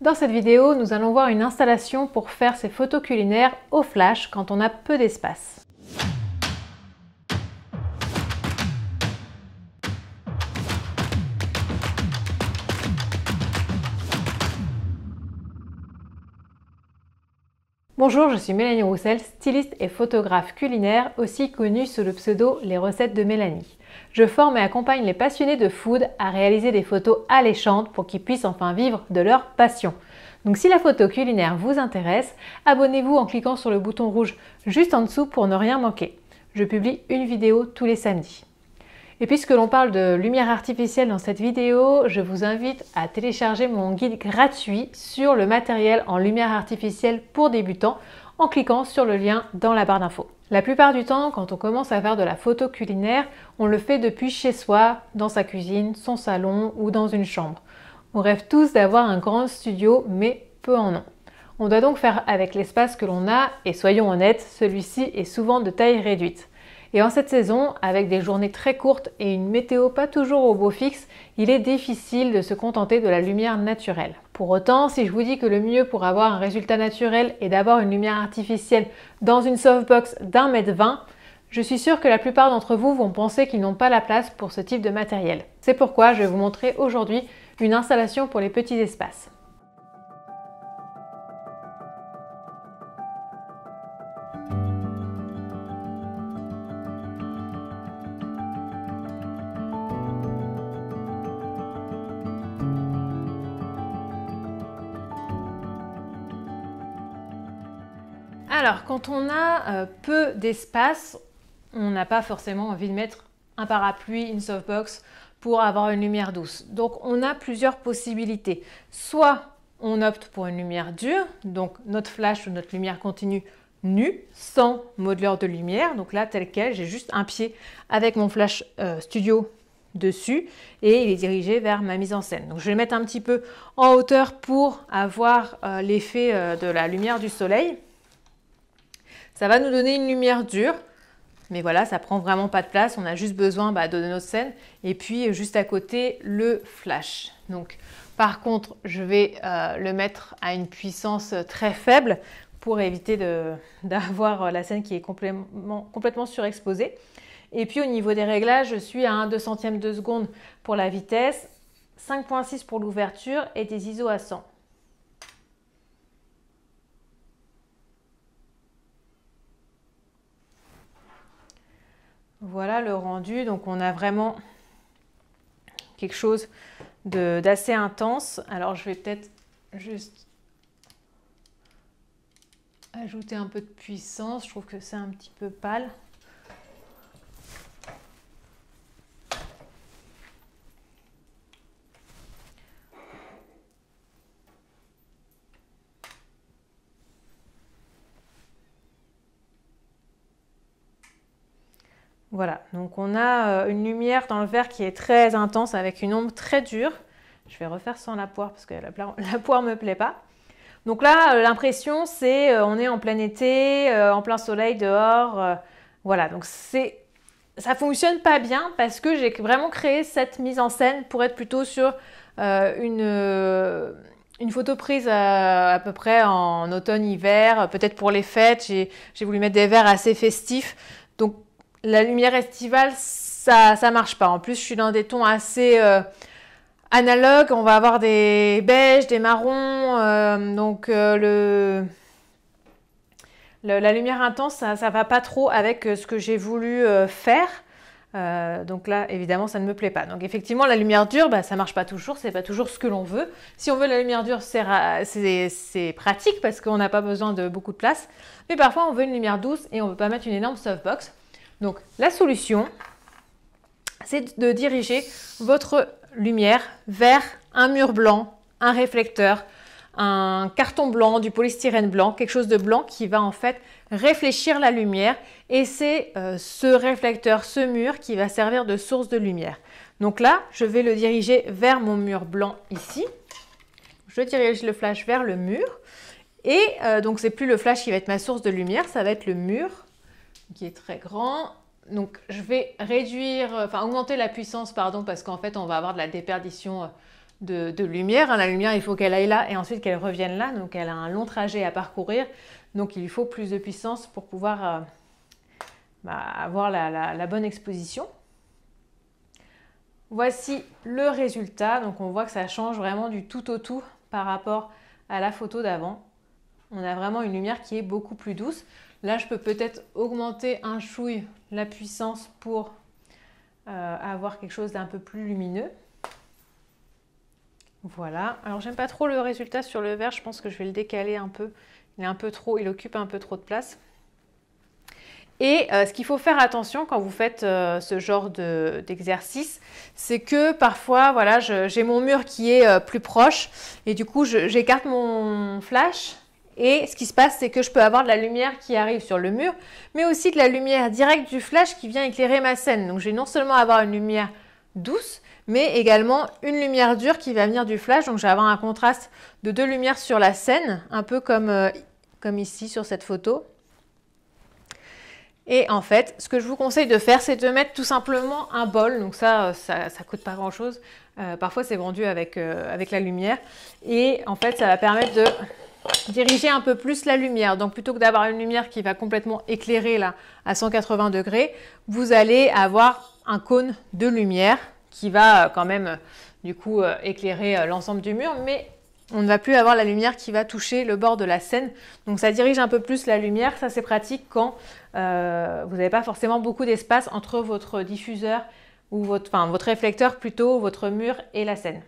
Dans cette vidéo, nous allons voir une installation pour faire ses photos culinaires au flash quand on a peu d'espace. Bonjour, je suis Mélanie Roussel, styliste et photographe culinaire, aussi connue sous le pseudo Les recettes de Mélanie. Je forme et accompagne les passionnés de food à réaliser des photos alléchantes pour qu'ils puissent enfin vivre de leur passion. Donc si la photo culinaire vous intéresse, abonnez-vous en cliquant sur le bouton rouge juste en dessous pour ne rien manquer. Je publie une vidéo tous les samedis. Et puisque l'on parle de lumière artificielle dans cette vidéo, je vous invite à télécharger mon guide gratuit sur le matériel en lumière artificielle pour débutants en cliquant sur le lien dans la barre d'infos. La plupart du temps, quand on commence à faire de la photo culinaire, on le fait depuis chez soi, dans sa cuisine, son salon ou dans une chambre. On rêve tous d'avoir un grand studio, mais peu en ont. On doit donc faire avec l'espace que l'on a, et soyons honnêtes, celui-ci est souvent de taille réduite. Et en cette saison, avec des journées très courtes et une météo pas toujours au beau fixe, il est difficile de se contenter de la lumière naturelle. Pour autant, si je vous dis que le mieux pour avoir un résultat naturel est d'avoir une lumière artificielle dans une softbox d'un mètre vingt, je suis sûre que la plupart d'entre vous vont penser qu'ils n'ont pas la place pour ce type de matériel. C'est pourquoi je vais vous montrer aujourd'hui une installation pour les petits espaces. Alors, quand on a euh, peu d'espace, on n'a pas forcément envie de mettre un parapluie, une softbox pour avoir une lumière douce. Donc, on a plusieurs possibilités. Soit on opte pour une lumière dure, donc notre flash ou notre lumière continue nue, sans modeleur de lumière. Donc là, tel quel, j'ai juste un pied avec mon flash euh, studio dessus et il est dirigé vers ma mise en scène. Donc je vais le mettre un petit peu en hauteur pour avoir euh, l'effet de la lumière du soleil. Ça va nous donner une lumière dure, mais voilà, ça prend vraiment pas de place. On a juste besoin bah, de notre scène. Et puis juste à côté, le flash. Donc par contre, je vais euh, le mettre à une puissance euh, très faible pour éviter d'avoir euh, la scène qui est complètement, surexposée. Et puis au niveau des réglages, je suis à 1 centième de seconde pour la vitesse, 5.6 pour l'ouverture et des ISO à 100. Voilà le rendu. Donc on a vraiment quelque chose d'assez intense. Alors je vais peut-être juste ajouter un peu de puissance. Je trouve que c'est un petit peu pâle. Donc on a euh, une lumière dans le verre qui est très intense avec une ombre très dure. Je vais refaire sans la poire parce que la, poire ne me plaît pas. Donc là, euh, l'impression, c'est euh, on est en plein été, en plein soleil dehors. Voilà, donc c'est ça fonctionne pas bien parce que j'ai vraiment créé cette mise en scène pour être plutôt sur une, une photo prise à, à peu près en automne-hiver, peut-être pour les fêtes. J'ai voulu mettre des verres assez festifs. Donc la lumière estivale, ça, ça marche pas. En plus, je suis dans des tons assez euh, analogues. On va avoir des beiges, des marrons. Euh, donc, euh, la lumière intense, ça, ne va pas trop avec ce que j'ai voulu faire. donc là, évidemment, ça ne me plaît pas. Donc effectivement, la lumière dure, bah, ça marche pas toujours, c'est pas toujours ce que l'on veut. Si on veut la lumière dure, c'est pratique parce qu'on n'a pas besoin de beaucoup de place. Mais parfois, on veut une lumière douce et on ne veut pas mettre une énorme softbox. Donc la solution, c'est de diriger votre lumière vers un mur blanc, un réflecteur, un carton blanc, du polystyrène blanc, quelque chose de blanc qui va en fait réfléchir la lumière et c'est euh, ce réflecteur, ce mur qui va servir de source de lumière. Donc là, je vais le diriger vers mon mur blanc ici. Je dirige le flash vers le mur et euh, donc c'est plus le flash qui va être ma source de lumière, ça va être le mur qui est très grand. Donc je vais réduire, euh, enfin augmenter la puissance, pardon, parce qu'en fait on va avoir de la déperdition euh, de, lumière. Hein. La lumière, il faut qu'elle aille là et ensuite qu'elle revienne là. Donc elle a un long trajet à parcourir. Donc il faut plus de puissance pour pouvoir euh, bah, avoir la bonne exposition. Voici le résultat. Donc on voit que ça change vraiment du tout au tout par rapport à la photo d'avant. On a vraiment une lumière qui est beaucoup plus douce. Là, je peux peut-être augmenter un chouille la puissance pour euh, avoir quelque chose d'un peu plus lumineux. Voilà. Alors, j'aime pas trop le résultat sur le vert. Je pense que je vais le décaler un peu. Il est un peu trop, il occupe un peu trop de place. Et euh, ce qu'il faut faire attention quand vous faites euh, ce genre d'exercice, c'est que parfois, voilà, j'ai mon mur qui est plus proche et du coup, j'écarte mon flash et ce qui se passe, c'est que je peux avoir de la lumière qui arrive sur le mur, mais aussi de la lumière directe du flash qui vient éclairer ma scène. Donc je vais non seulement avoir une lumière douce, mais également une lumière dure qui va venir du flash. Donc je vais avoir un contraste de deux lumières sur la scène, un peu comme, euh, comme ici sur cette photo. Et en fait, ce que je vous conseille de faire, c'est de mettre tout simplement un bol. Donc ça, euh, ça, ne coûte pas grand-chose. Euh, parfois, c'est vendu avec, avec la lumière. Et en fait, ça va permettre de diriger un peu plus la lumière. Donc plutôt que d'avoir une lumière qui va complètement éclairer là à 180 degrés, vous allez avoir un cône de lumière qui va euh, quand même euh, du coup euh, éclairer l'ensemble du mur, mais on ne va plus avoir la lumière qui va toucher le bord de la scène. Donc ça dirige un peu plus la lumière. Ça c'est pratique quand vous n'avez pas forcément beaucoup d'espace entre votre diffuseur ou votre, enfin, votre réflecteur plutôt, votre mur et la scène.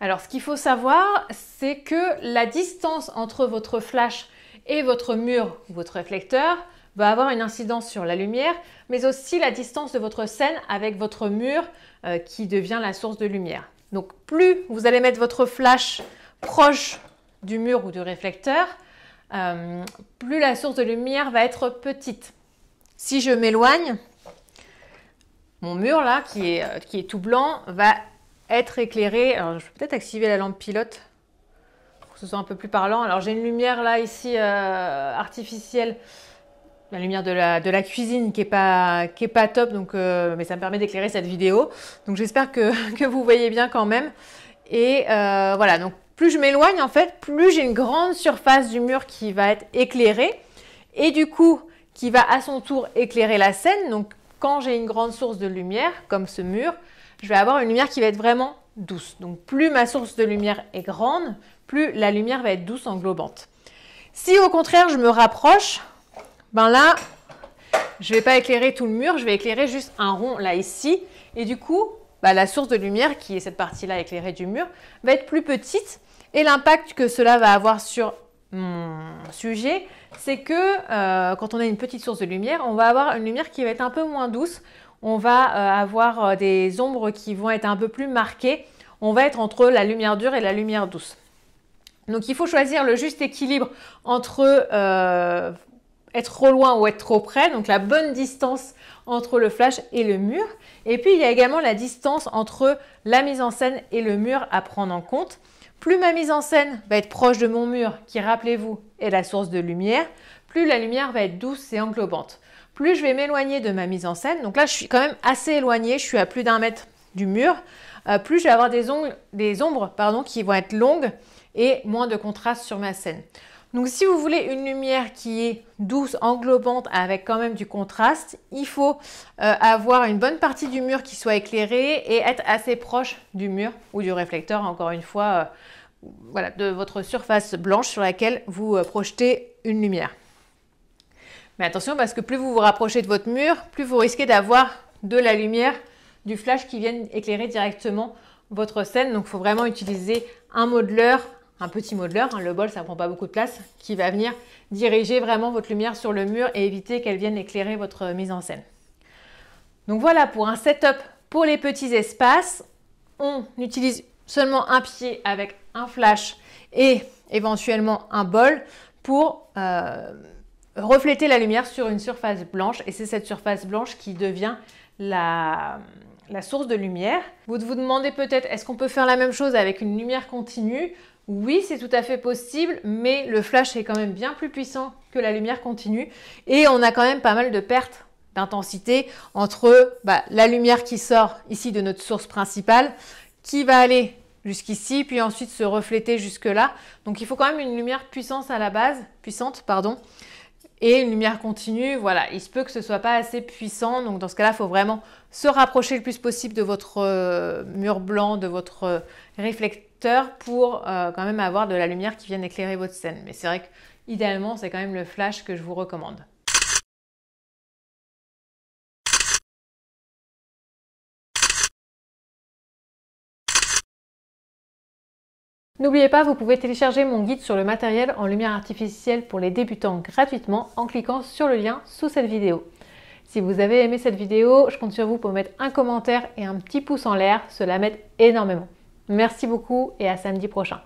Alors ce qu'il faut savoir, c'est que la distance entre votre flash et votre mur ou votre réflecteur va avoir une incidence sur la lumière, mais aussi la distance de votre scène avec votre mur euh, qui devient la source de lumière. Donc plus vous allez mettre votre flash proche du mur ou du réflecteur, euh, plus la source de lumière va être petite. Si je m'éloigne, mon mur là, qui est, euh, qui est tout blanc, va être éclairé. Alors, je peux peut-être activer la lampe pilote pour que ce soit un peu plus parlant. Alors, j'ai une lumière là, ici, euh, artificielle. La lumière de la, cuisine qui n'est pas, qui est pas top, donc, euh, mais ça me permet d'éclairer cette vidéo. Donc, j'espère que, vous voyez bien quand même. Et euh, voilà, donc plus je m'éloigne, en fait, plus j'ai une grande surface du mur qui va être éclairée. Et du coup, qui va à son tour éclairer la scène. Donc, quand j'ai une grande source de lumière, comme ce mur, je vais avoir une lumière qui va être vraiment douce. Donc plus ma source de lumière est grande, plus la lumière va être douce, englobante. Si au contraire je me rapproche, ben là, je ne vais pas éclairer tout le mur, je vais éclairer juste un rond là ici. Et du coup, bah, la source de lumière, qui est cette partie-là éclairée du mur, va être plus petite. Et l'impact que cela va avoir sur mon sujet, c'est que euh, quand on a une petite source de lumière, on va avoir une lumière qui va être un peu moins douce, on va euh, avoir euh, des ombres qui vont être un peu plus marquées. On va être entre la lumière dure et la lumière douce. Donc il faut choisir le juste équilibre entre euh, être trop loin ou être trop près, donc la bonne distance entre le flash et le mur. Et puis il y a également la distance entre la mise en scène et le mur à prendre en compte. Plus ma mise en scène va être proche de mon mur, qui rappelez-vous est la source de lumière, plus la lumière va être douce et englobante plus je vais m'éloigner de ma mise en scène. Donc là, je suis quand même assez éloignée, je suis à plus d'un mètre du mur. Euh, plus je vais avoir des, ombres pardon, qui vont être longues et moins de contraste sur ma scène. Donc si vous voulez une lumière qui est douce, englobante, avec quand même du contraste, il faut euh, avoir une bonne partie du mur qui soit éclairée et être assez proche du mur ou du réflecteur, encore une fois, euh, de votre surface blanche sur laquelle vous projetez une lumière. Mais attention parce que plus vous vous rapprochez de votre mur, plus vous risquez d'avoir de la lumière, du flash qui vienne éclairer directement votre scène. Donc il faut vraiment utiliser un modeleur, un petit modeleur, hein. le bol ça prend pas beaucoup de place, qui va venir diriger vraiment votre lumière sur le mur et éviter qu'elle vienne éclairer votre mise en scène. Donc voilà pour un setup pour les petits espaces. On utilise seulement un pied avec un flash et éventuellement un bol pour euh, refléter la lumière sur une surface blanche et c'est cette surface blanche qui devient la, source de lumière. Vous vous demandez peut-être est-ce qu'on peut faire la même chose avec une lumière continue oui, c'est tout à fait possible, mais le flash est quand même bien plus puissant que la lumière continue et on a quand même pas mal de pertes d'intensité entre bah, la lumière qui sort ici de notre source principale, qui va aller jusqu'ici, puis ensuite se refléter jusque là. Donc il faut quand même une lumière puissante à la base, puissante, pardon, et une lumière continue, voilà, il se peut que ce soit pas assez puissant. Donc dans ce cas-là, il faut vraiment se rapprocher le plus possible de votre euh, mur blanc, de votre euh, réflecteur pour euh, quand même avoir de la lumière qui vienne éclairer votre scène. Mais c'est vrai que idéalement, c'est quand même le flash que je vous recommande. N'oubliez pas, vous pouvez télécharger mon guide sur le matériel en lumière artificielle pour les débutants gratuitement en cliquant sur le lien sous cette vidéo. Si vous avez aimé cette vidéo, je compte sur vous pour mettre un commentaire et un petit pouce en l'air, cela m'aide énormément. Merci beaucoup et à samedi prochain.